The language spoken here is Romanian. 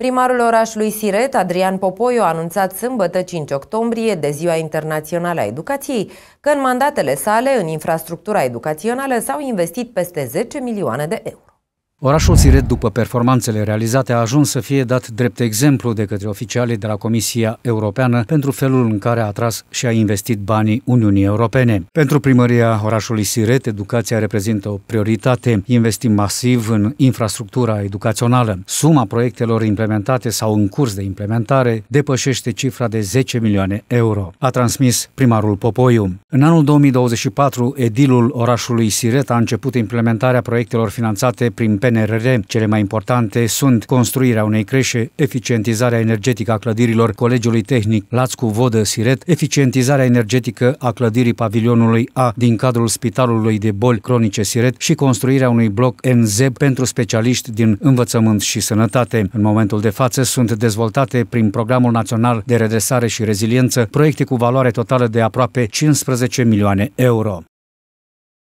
Primarul orașului Siret, Adrian Popoiu, a anunțat sâmbătă 5 octombrie de Ziua Internațională a Educației că în mandatele sale în infrastructura educațională s-au investit peste 10 milioane de euro. Orașul Siret, după performanțele realizate, a ajuns să fie dat drept exemplu de către oficialii de la Comisia Europeană pentru felul în care a atras și a investit banii Uniunii Europene. Pentru primăria orașului Siret, educația reprezintă o prioritate. Investim masiv în infrastructura educațională. Suma proiectelor implementate sau în curs de implementare depășește cifra de 10 milioane euro, a transmis primarul Popoiu. În anul 2024, edilul orașului Siret a început implementarea proiectelor finanțate prin PNRR. Cele mai importante sunt construirea unei creșe, eficientizarea energetică a clădirilor Colegiului Tehnic Lațcu Vodă Siret, eficientizarea energetică a clădirii pavilionului A din cadrul Spitalului de Boli Cronice Siret și construirea unui bloc NZ pentru specialiști din învățământ și sănătate. În momentul de față sunt dezvoltate prin Programul Național de Redresare și Reziliență proiecte cu valoare totală de aproape 15 milioane euro.